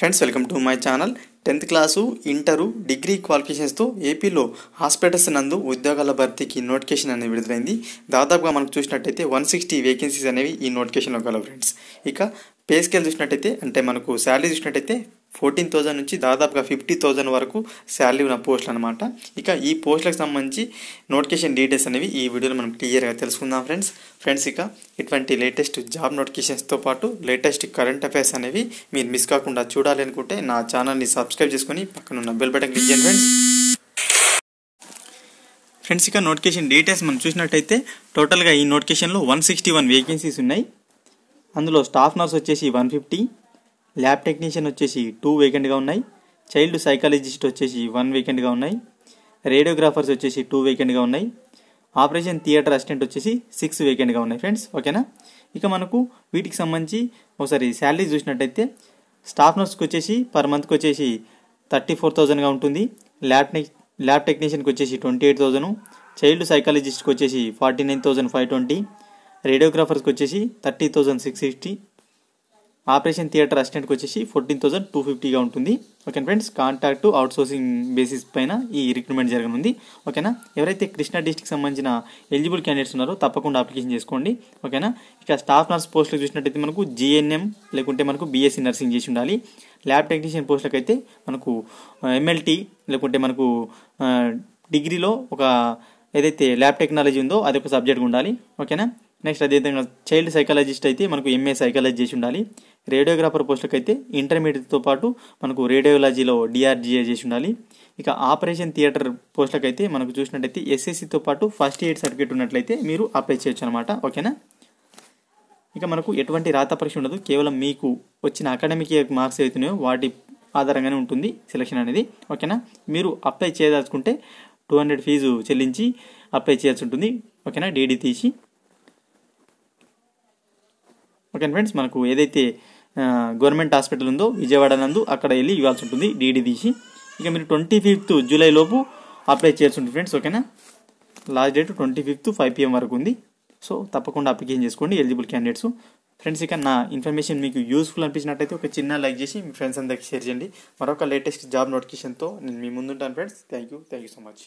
friends welcome to my channel tenth class inter degree క్వాలిఫికేషన్స్తో ఏపీలో hospitals నందు ఉద్యోగాల భర్తీకి నోటిఫికేషన్ అనేది విడుదలైంది దాదాపుగా మనకు చూసినట్టయితే వన్ సిక్స్టీ వేకెన్సీస్ అనేవి ఈ నోటిఫికేషన్లో కలవు ఫ్రెండ్స్ ఇక పే స్కేల్ చూసినట్టయితే అంటే మనకు శాలరీ చూసినట్టయితే ఫోర్టీన్ థౌజండ్ నుంచి దాదాపుగా ఫిఫ్టీ థౌజండ్ వరకు శాలరీ ఉన్న పోస్టులు అనమాట ఇక ఈ పోస్టులకు సంబంధించి నోటిఫికేషన్ డీటెయిల్స్ అనేవి ఈ వీడియోలో మనం క్లియర్గా తెలుసుకుందాం ఫ్రెండ్స్ ఫ్రెండ్స్ ఇక ఇటువంటి లేటెస్ట్ జాబ్ నోటిఫికేషన్స్తో పాటు లేటెస్ట్ కరెంట్ అఫైర్స్ అనేవి మీరు మిస్ కాకుండా చూడాలి అనుకుంటే నా ఛానల్ని సబ్స్క్రైబ్ చేసుకొని పక్కనున్న బెల్ బటన్ క్లిక్ చేయండి ఫ్రెండ్స్ ఫ్రెండ్స్ ఇక నోటిఫికేషన్ డీటెయిల్స్ మనం చూసినట్టయితే టోటల్గా ఈ నోటిఫికేషన్లో వన్ సిక్స్టీ వన్ వేకెన్సీస్ ఉన్నాయి అందులో స్టాఫ్ నర్స్ వచ్చేసి వన్ ఫిఫ్టీ ల్యాబ్ టెక్నీషియన్ వచ్చేసి టూ వేకెంట్గా ఉన్నాయి చైల్డ్ సైకాలజిస్ట్ వచ్చేసి వన్ వేకెంట్గా ఉన్నాయి రేడియోగ్రాఫర్స్ వచ్చేసి టూ వేకెంట్గా ఉన్నాయి ఆపరేషన్ థియేటర్ అసిస్టెంట్ వచ్చేసి సిక్స్ వేకెంట్గా ఉన్నాయి ఫ్రెండ్స్ ఓకేనా ఇక మనకు వీటికి సంబంధించి ఒకసారి శాలరీస్ చూసినట్టయితే స్టాఫ్ నర్స్కి వచ్చేసి పర్ మంత్కి వచ్చేసి థర్టీ ఫోర్ థౌజండ్గా ఉంటుంది ల్యాబ్ ల్యాబ్ టెక్నీషియన్కి వచ్చేసి ట్వంటీ ఎయిట్ థౌజండ్ చైల్డ్ సైకాలజిస్ట్కి వచ్చేసి forty nine thousand five twenty రేడియోగ్రాఫర్స్కి వచ్చేసి thirty thousand six sixty operation theatre అసిస్టెంట్కి వచ్చేసి ఫోర్టీన్ థౌసండ్ టూ ఫిఫ్టీగా ఉంటుంది okay friends contract outsourcing basis పైన ఈ రిక్రూట్మెంట్ జరగనుంది ఓకేనా ఎవరైతే కృష్ణా డిస్టిక్ సంబంధించిన ఎలిజిబుల్ క్యాండిడేట్స్ ఉన్నారో తప్పకుండా అప్లికేషన్ చేసుకోండి ఓకేనా ఇక స్టాఫ్ నర్స్ పోస్టులకు చూసినట్టయితే మనకు జిఎన్ఎం లేకుంటే మనకు బీఎస్సీ నర్సింగ్ చేసి ఉండాలి ల్యాబ్ టెక్నీషియన్ పోస్టులకు అయితే మనకు ఎంఎల్టీ లేకుంటే మనకు డిగ్రీలో ఒక ఏదైతే ల్యాబ్ టెక్నాలజీ ఉందో అది ఒక సబ్జెక్ట్గా ఉండాలి ఓకేనా నెక్స్ట్ అదేవిధంగా చైల్డ్ సైకాలజిస్ట్ అయితే మనకు ఎంఏ సైకాలజీ చేసి ఉండాలి రేడియోగ్రాఫర్ పోస్టులకు అయితే ఇంటర్మీడియట్తో పాటు మనకు రేడియోలజీలో డిఆర్జీఏ చేసి ఉండాలి ఇక ఆపరేషన్ థియేటర్ పోస్టులకు అయితే మనకు చూసినట్టయితే ఎస్ఎస్సితో పాటు ఫస్ట్ ఎయిడ్ సర్టిఫికేట్ ఉన్నట్లయితే మీరు అప్లై చేయొచ్చు అనమాట ఓకేనా ఇక మనకు ఎటువంటి రాత పరీక్ష ఉండదు కేవలం మీకు వచ్చిన అకాడమిక్ మార్క్స్ అవుతున్నాయో వాటి ఆధారంగానే ఉంటుంది సెలక్షన్ అనేది ఓకేనా మీరు అప్లై చేయదలుచుకుంటే టూ హండ్రెడ్ ఫీజు చెల్లించి అప్లై చేయాల్సి ఉంటుంది ఓకేనా డీడీ తీసి ఓకే ఫ్రెండ్స్ మనకు ఏదైతే గవర్నమెంట్ హాస్పిటల్ ఉందో విజయవాడ నందు అక్కడ వెళ్ళి ఇవ్వాల్సి ఉంటుంది డీడీ తీసి ఇక మీరు ట్వంటీ ఫిఫ్త్ జూలై లోపు అప్లై చేయాల్సి ఉంటుంది ఫ్రెండ్స్ ఓకేనా last date twenty fifth five PM వరకు ఉంది సో తప్పకుండా అప్లికేషన్ చేసుకోండి ఎలిజిబుల్ క్యాండిడేట్స్ ఫ్రెండ్స్ ఇక నా ఇన్ఫర్మేషన్ మీకు యూస్ఫుల్ అనిపించినట్టయితే ఒక చిన్న లైక్ చేసి మీ ఫ్రెండ్స్ అందరికీ షేర్ చేయండి మరొక లేటెస్ట్ జాబ్ నోటిఫికేషన్తో నేను మీ ముందుంటాను friends thank you thank you so much